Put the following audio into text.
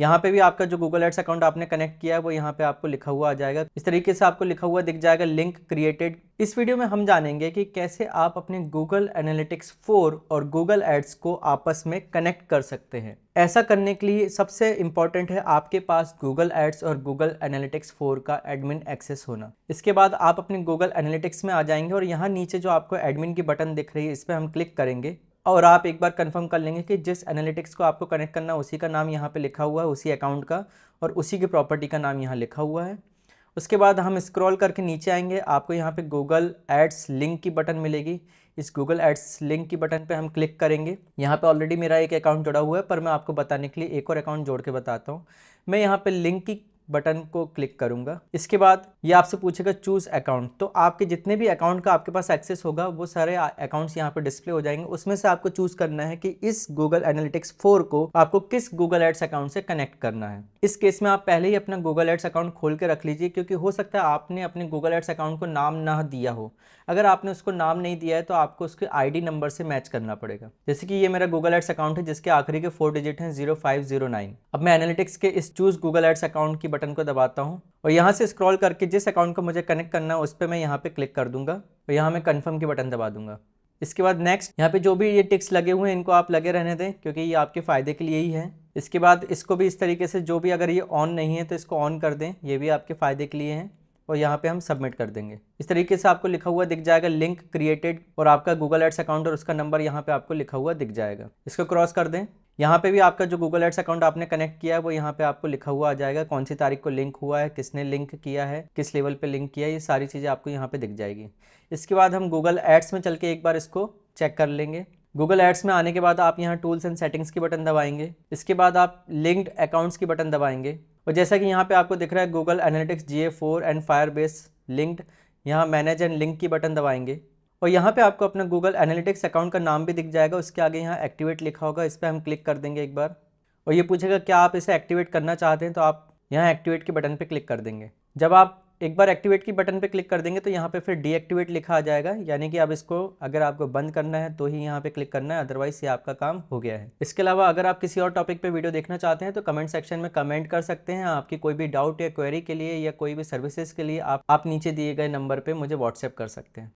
यहाँ पे भी आपका जो गूगल एड्स अकाउंट आपने कनेक्ट किया है वो यहाँ पे आपको लिखा हुआ आ जाएगा इस तरीके से आपको लिखा हुआ दिख जाएगा लिंक क्रिएटेड इस वीडियो में हम जानेंगे कि कैसे आप अपने गूगल एनालिटिक्स 4 और गूगल एड्स को आपस में कनेक्ट कर सकते हैं ऐसा करने के लिए सबसे इम्पोर्टेंट है आपके पास गूगल एड्स और गूगल एनालिटिक्स 4 का एडमिन एक्सेस होना इसके बाद आप अपने गूगल एनालिटिक्स में आ जाएंगे और यहाँ नीचे जो आपको एडमिन की बटन दिख रही है इस पर हम क्लिक करेंगे और आप एक बार कंफर्म कर लेंगे कि जिस एनालिटिक्स को आपको कनेक्ट करना उसी का नाम यहाँ पे लिखा हुआ है उसी अकाउंट का और उसी की प्रॉपर्टी का नाम यहाँ लिखा हुआ है उसके बाद हम स्क्रॉल करके नीचे आएंगे आपको यहाँ पे गूगल एड्स लिंक की बटन मिलेगी इस गूगल एड्स लिंक की बटन पे हम क्लिक करेंगे यहाँ पे ऑलरेडी मेरा एक अकाउंट जुड़ा हुआ है पर मैं आपको बताने के लिए एक और अकाउंट जोड़ के बताता हूँ मैं यहाँ पे लिंक की बटन को क्लिक करूंगा इसके बाद ये आपसे पूछेगा चूज अकाउंट तो आपके जितने भी अकाउंट का आपके पास एक्सेस होगा वो सारे अकाउंट्स यहाँ पे डिस्प्ले हो जाएंगे उसमें से आपको चूज करना है कि इस गूगल एनालिटिक्स फोर को आपको किस गूगल एड्स अकाउंट से कनेक्ट करना है इस केस में आप पहले ही अपना गूगल एड्स अकाउंट खोल के रख लीजिए क्योंकि हो सकता है आपने अपने गूगल एड्स अकाउंट को नाम ना दिया हो अगर आपने उसको नाम नहीं दिया है तो आपको उसके आईडी नंबर से मैच करना पड़ेगा जैसे कि ये मेरा गूगल एड्स अकाउंट है जिसके आखिरी के फोर डिजिट हैं जीरो फाइव जीरो नाइन अब मैं एनालिटिक्स के इस चूज़ गूगल एड्स अकाउंट की बटन को दबाता हूँ और यहाँ से स्क्रॉल करके जिस अकाउंट को मुझे कनेक्ट करना है उस पर मैं यहाँ पर क्लिक कर दूँगा और यहाँ मैं कन्फर्म की बटन दबा दूंगा इसके बाद नेक्स्ट यहाँ पे जो भी ये टिक्स लगे हुए हैं इनको आप लगे रहने दें क्योंकि ये आपके फ़ायदे के लिए ही है इसके बाद इसको भी इस तरीके से जो भी अगर ये ऑन नहीं है तो इसको ऑन कर दें ये भी आपके फ़ायदे के लिए हैं और यहाँ पे हम सबमिट कर देंगे इस तरीके से आपको लिखा हुआ दिख जाएगा लिंक क्रिएटेड और आपका गूगल एड्स अकाउंट और उसका नंबर यहाँ पे आपको लिखा हुआ दिख जाएगा इसको क्रॉस कर दें यहाँ पे भी आपका जो गूगल एड्स अकाउंट आपने कनेक्ट किया है वो यहाँ पे आपको लिखा हुआ आ जाएगा कौन सी तारीख को लिंक हुआ है किसने लिंक किया है किस लेवल पर लिंक किया है ये सारी चीज़ें आपको यहाँ पर दिख जाएगी इसके बाद हम गूगल एड्स में चल के एक बार इसको चेक कर लेंगे गूगल एड्स में आने के बाद आप यहाँ टूल्स एंड सेटिंग्स की बटन दबाएंगे इसके बाद आप लिंक्ड अकाउंट्स की बटन दबाएंगे और जैसा कि यहाँ पे आपको दिख रहा है Google Analytics G A four and base linked यहाँ मैनेज एंड लिंक की बटन दबाएंगे और यहाँ पे आपको अपना गूगल एनालिटिक्स अकाउंट का नाम भी दिख जाएगा उसके आगे यहाँ एक्टिवेट लिखा होगा इस पर हम क्लिक कर देंगे एक बार और ये पूछेगा क्या आप इसे एक्टिवेट करना चाहते हैं तो आप यहाँ एक्टिवेट के बटन पर क्लिक कर देंगे जब आप एक बार एक्टिवेट की बटन पे क्लिक कर देंगे तो यहाँ पे फिर डीएक्टिवेट लिखा आ जाएगा यानी कि आप इसको अगर आपको बंद करना है तो ही यहाँ पे क्लिक करना है अदरवाइज ये आपका काम हो गया है इसके अलावा अगर आप किसी और टॉपिक पे वीडियो देखना चाहते हैं तो कमेंट सेक्शन में कमेंट कर सकते हैं आपकी कोई भी डाउट या क्वेरी के लिए या कोई भी सर्विसेज के लिए आप, आप नीचे दिए गए नंबर पर मुझे व्हाट्सएप कर सकते हैं